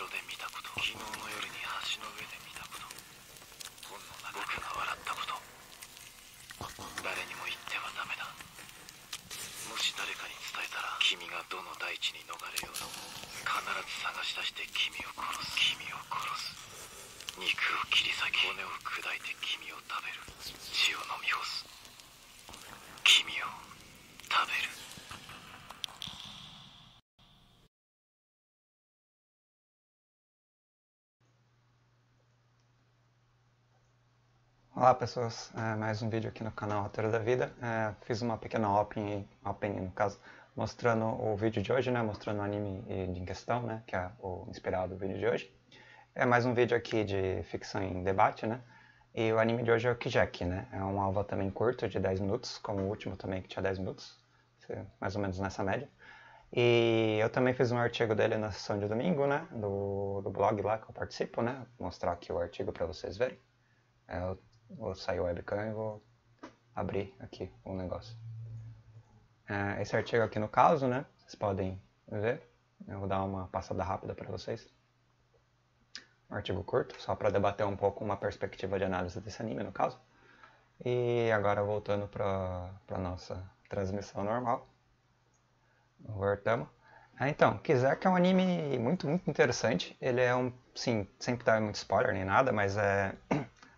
城で見たこと昨日の夜に橋の上で見たこと本の中僕が笑ったこと誰にも言ってはダメだもし誰かに伝えたら君がどの大地に逃れようと必ず探し出して君を殺す君を殺す肉を切り裂き骨を砕いて君を食べる血を飲み干す君を食べる Olá pessoas, é, mais um vídeo aqui no canal Roteiro da Vida. É, fiz uma pequena opening, opening no caso, mostrando o vídeo de hoje, né, mostrando o anime em questão, né, que é o inspirado do vídeo de hoje. É mais um vídeo aqui de ficção em debate, né, e o anime de hoje é o Kijek, né, é um alvo também curto de 10 minutos, como o último também que tinha 10 minutos, mais ou menos nessa média. E eu também fiz um artigo dele na sessão de domingo, né, do, do blog lá que eu participo, né, vou mostrar aqui o artigo para vocês verem. É, vou sair o webcam e vou abrir aqui o um negócio. É, esse artigo aqui no caso, né? Vocês podem ver. Eu vou dar uma passada rápida para vocês. Um artigo curto, só para debater um pouco uma perspectiva de análise desse anime, no caso. E agora voltando para a nossa transmissão normal. Voltamos. Ah, então, que é um anime muito, muito interessante. Ele é um, sim, sempre dá muito spoiler nem nada, mas é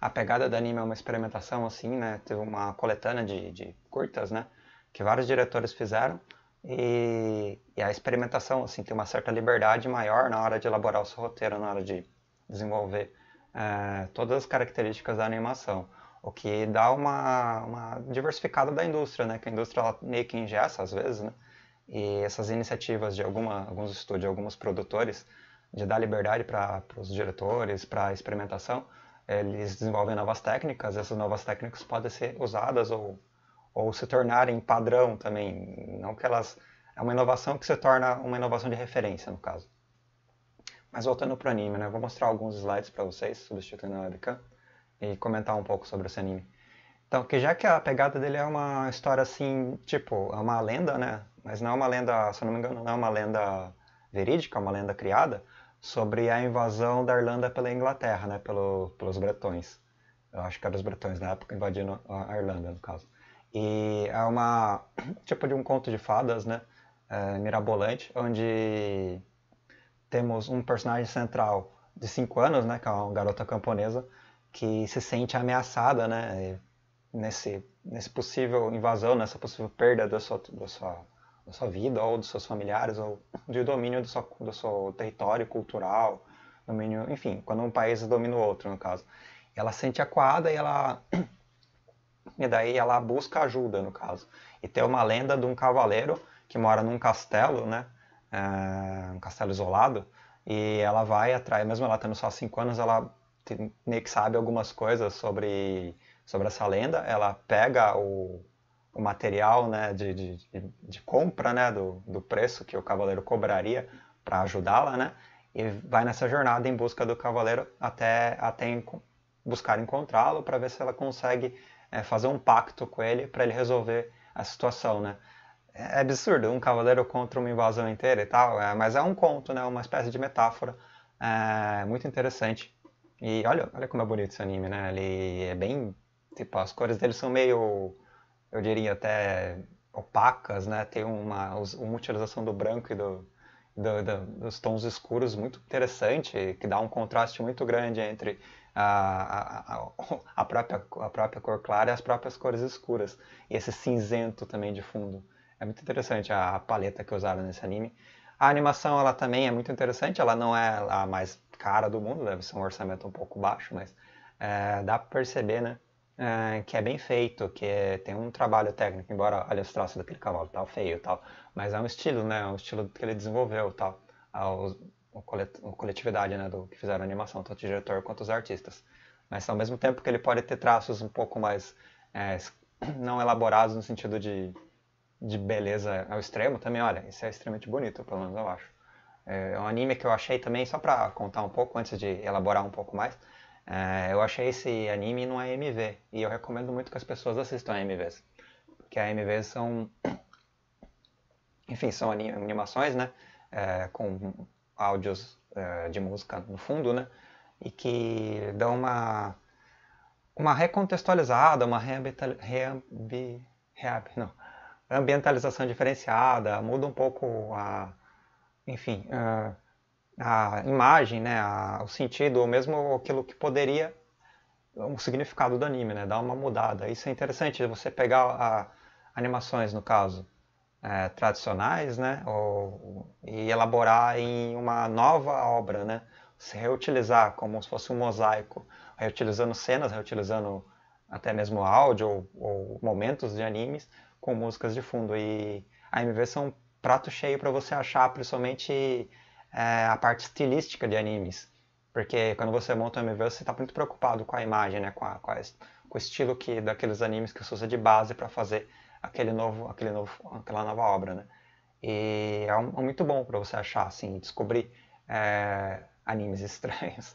a pegada do anime é uma experimentação assim, né? Teve uma coletânea de, de curtas, né? Que vários diretores fizeram. E, e, a experimentação, assim, tem uma certa liberdade maior na hora de elaborar o seu roteiro, na hora de desenvolver é, todas as características da animação. O que dá uma, uma diversificada da indústria, né? Que a indústria ela meio que ingessa às vezes, né? E essas iniciativas de alguma, alguns estúdios, alguns produtores, de dar liberdade para os diretores, para a experimentação, eles desenvolvem novas técnicas, essas novas técnicas podem ser usadas ou, ou se tornarem padrão também, não que elas... É uma inovação que se torna uma inovação de referência, no caso. Mas voltando para o anime, né? Vou mostrar alguns slides para vocês, substituindo a webcam, e comentar um pouco sobre esse anime. Então, que já que a pegada dele é uma história assim, tipo, é uma lenda, né? Mas não é uma lenda, se eu não me engano, não é uma lenda verídica, é uma lenda criada sobre a invasão da Irlanda pela Inglaterra, né, pelo, pelos bretões. Eu acho que era os bretões na época invadindo a Irlanda, no caso. E é uma tipo de um conto de fadas, né, é, mirabolante, onde temos um personagem central de 5 anos, né, que é uma garota camponesa, que se sente ameaçada, né, nesse, nesse possível invasão, nessa possível perda da sua, da sua da sua vida ou dos seus familiares ou do domínio do seu, do seu território cultural, domínio, enfim, quando um país domina o outro, no caso. Ela sente acuada e ela e daí ela busca ajuda, no caso. E tem uma lenda de um cavaleiro que mora num castelo, né? É, um castelo isolado, e ela vai atrás, mesmo ela tendo só 5 anos, ela meio que sabe algumas coisas sobre, sobre essa lenda. Ela pega o o material né, de, de, de compra, né, do, do preço que o cavaleiro cobraria para ajudá-la, né, e vai nessa jornada em busca do cavaleiro até, até buscar encontrá-lo para ver se ela consegue é, fazer um pacto com ele para ele resolver a situação, né. É absurdo, um cavaleiro contra uma invasão inteira e tal, é, mas é um conto, né, uma espécie de metáfora é, muito interessante. E olha, olha como é bonito esse anime, né, ele é bem, tipo, as cores dele são meio eu diria até opacas, né? Tem uma, uma utilização do branco e do, do, do, dos tons escuros muito interessante, que dá um contraste muito grande entre a, a, a, própria, a própria cor clara e as próprias cores escuras. E esse cinzento também de fundo. É muito interessante a, paleta que é usaram nesse anime. A animação ela também é muito interessante, ela não é a mais cara do mundo, deve ser um orçamento um pouco baixo, mas é, dá para perceber, né? é, que é bem feito, que é, tem um trabalho técnico, embora olha os traços daquele cavalo, tal, tá feio, tal, mas é um estilo, né, é um estilo que ele desenvolveu, tal, a, a coletividade, né, do que fizeram a animação, tanto o diretor quanto os artistas. Mas ao mesmo tempo que ele pode ter traços um pouco mais é, não elaborados no sentido de, de beleza ao extremo, também, olha, isso é extremamente bonito, pelo menos eu acho. É, é um anime que eu achei também, só para contar um pouco, antes de elaborar um pouco mais, é, eu achei esse anime no AMV e eu recomendo muito que as pessoas assistam AMVs, que AMVs são, enfim, são animações, né, é, com áudios é, de música no fundo, né, e que dão uma uma recontextualizada, uma reambientalização reambi, reab, não, ambientalização diferenciada, muda um pouco a, enfim, a imagem, né, a, o sentido, ou mesmo aquilo que poderia o significado do anime, né, dar uma mudada. Isso é interessante, você pegar a, animações, no caso, é, tradicionais, né, ou, e elaborar em uma nova obra, né, se reutilizar como se fosse um mosaico, reutilizando cenas, reutilizando até mesmo áudio ou, ou momentos de animes com músicas de fundo. E a MV são um prato cheio para você achar, principalmente é, a parte estilística de animes. Porque quando você monta um MV, você está muito preocupado com a imagem, né? com, a, com, a, com o estilo que, daqueles animes que você usa de base para fazer aquele novo, aquele novo, aquela nova obra. Né? E é, um, é muito bom para você achar, assim, descobrir é, animes estranhos,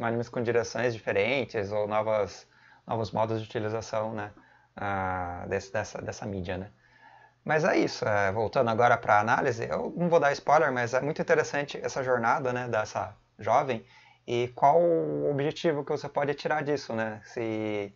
animes com direções diferentes ou novas, novos modos de utilização né? Ah, desse, dessa, dessa mídia. Né? Mas é isso. É, voltando agora para a análise, eu não vou dar spoiler, mas é muito interessante essa jornada né, dessa jovem e qual o objetivo que você pode tirar disso, né? Se,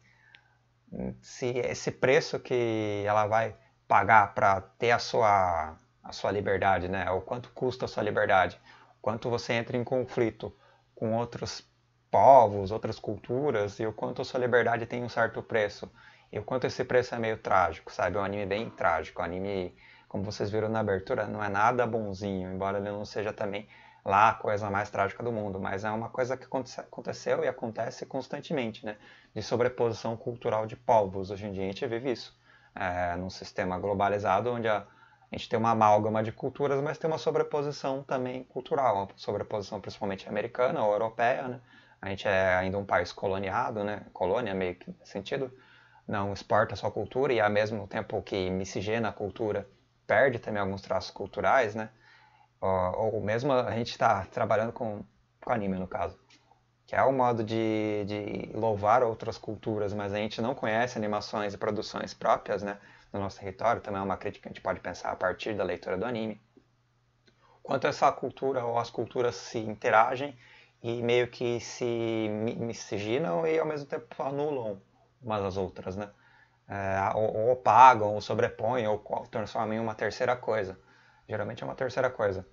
se esse preço que ela vai pagar para ter a sua, a sua liberdade, né? O quanto custa a sua liberdade, o quanto você entra em conflito com outros povos, outras culturas e o quanto a sua liberdade tem um certo preço. E o quanto esse preço é meio trágico, sabe? É um anime bem trágico. o é anime, como vocês viram na abertura, não é nada bonzinho, embora ele não seja também lá a coisa mais trágica do mundo, mas é uma coisa que aconteceu e acontece constantemente, né? De sobreposição cultural de povos. Hoje em dia a gente vive isso. É, num sistema globalizado onde a, a gente tem uma amálgama de culturas, mas tem uma sobreposição também cultural, uma sobreposição principalmente americana ou europeia, né? A gente é ainda um país coloniado, né? Colônia meio que nesse sentido não exporta sua cultura e ao mesmo tempo que miscigena a cultura, perde também alguns traços culturais, né? Ou, ou mesmo a gente está trabalhando com, com anime, no caso, que é um modo de, de louvar outras culturas, mas a gente não conhece animações e produções próprias, né? No nosso território, também é uma crítica que a gente pode pensar a partir da leitura do anime. Quanto essa cultura ou as culturas se interagem e meio que se miscigenam e ao mesmo tempo anulam umas às outras, né? É, ou, ou, pagam, ou sobrepõem, ou transformam em uma terceira coisa. Geralmente é uma terceira coisa.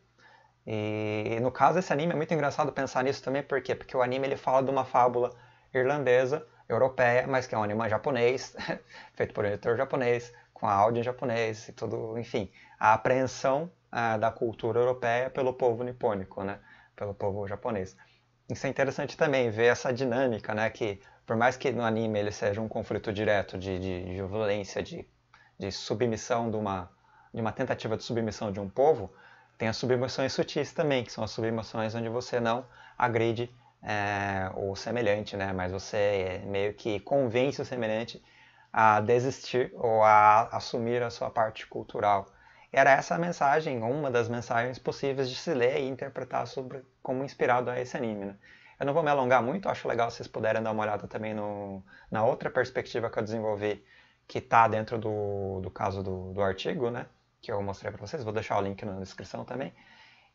E, no caso esse anime é muito engraçado pensar nisso também, por quê? Porque o anime ele fala de uma fábula irlandesa, europeia, mas que é um anime japonês, feito por um editor japonês, com a áudio em japonês e tudo, enfim, a apreensão é, da cultura europeia pelo povo nipônico, né? Pelo povo japonês. Isso é interessante também ver essa dinâmica, né? Que por mais que no anime ele seja um conflito direto de, de, de violência, de, de submissão de uma, de uma tentativa de submissão de um povo, tem as submissões sutis também, que são as submissões onde você não agride é, o semelhante, né? mas você é meio que convence o semelhante a desistir ou a assumir a sua parte cultural. Era essa a mensagem, uma das mensagens possíveis de se ler e interpretar sobre como inspirado a esse anime. Né? Eu não vou me alongar muito, acho legal vocês puderem dar uma olhada também no, na outra perspectiva que eu desenvolvi, que está dentro do, do caso do, do artigo, né? Que eu mostrei para vocês, vou deixar o link na descrição também.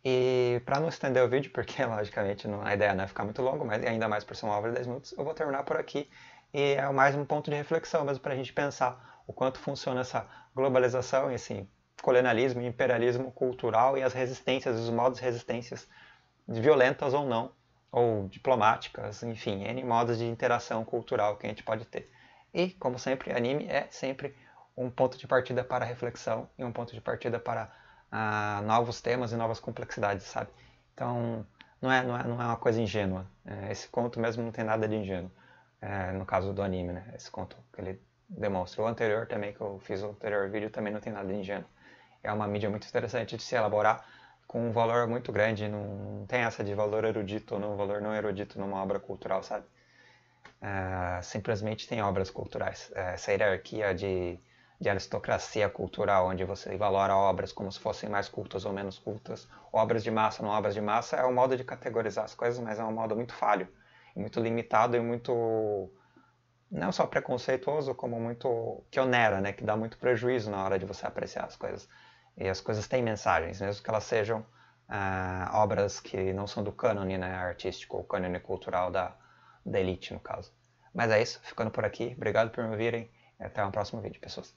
E para não estender o vídeo, porque logicamente não, a ideia não é ficar muito longo, mas ainda mais por ser uma obra de 10 minutos, eu vou terminar por aqui. E é mais um ponto de reflexão mesmo para a gente pensar o quanto funciona essa globalização, esse assim, colonialismo, imperialismo cultural e as resistências, os modos de resistências, violentas ou não, ou diplomáticas, assim, enfim, N modos de interação cultural que a gente pode ter. E, como sempre, anime é sempre um ponto de partida para reflexão e um ponto de partida para ah, novos temas e novas complexidades, sabe? Então, não é, não é, não é uma coisa ingênua. É, esse conto mesmo não tem nada de ingênuo. É, no caso do anime, né? Esse conto que ele demonstra. O anterior também, que eu fiz o anterior vídeo, também não tem nada de ingênuo. É uma mídia muito interessante de se elaborar com um valor muito grande. Não, não tem essa de valor erudito ou não, valor não erudito numa obra cultural, sabe? Uh, simplesmente tem obras culturais. É, essa hierarquia de, de aristocracia cultural, onde você valora obras como se fossem mais cultas ou menos cultas, obras de massa, não obras de massa, é um modo de categorizar as coisas, mas é um modo muito falho, muito limitado e muito não só preconceituoso, como muito que onera, né, que dá muito prejuízo na hora de você apreciar as coisas. E as coisas têm mensagens, mesmo que elas sejam ah, obras que não são do cânone né, artístico ou cânone cultural da, da elite, no caso. Mas é isso, ficando por aqui. Obrigado por me ouvirem e até o próximo vídeo, pessoas.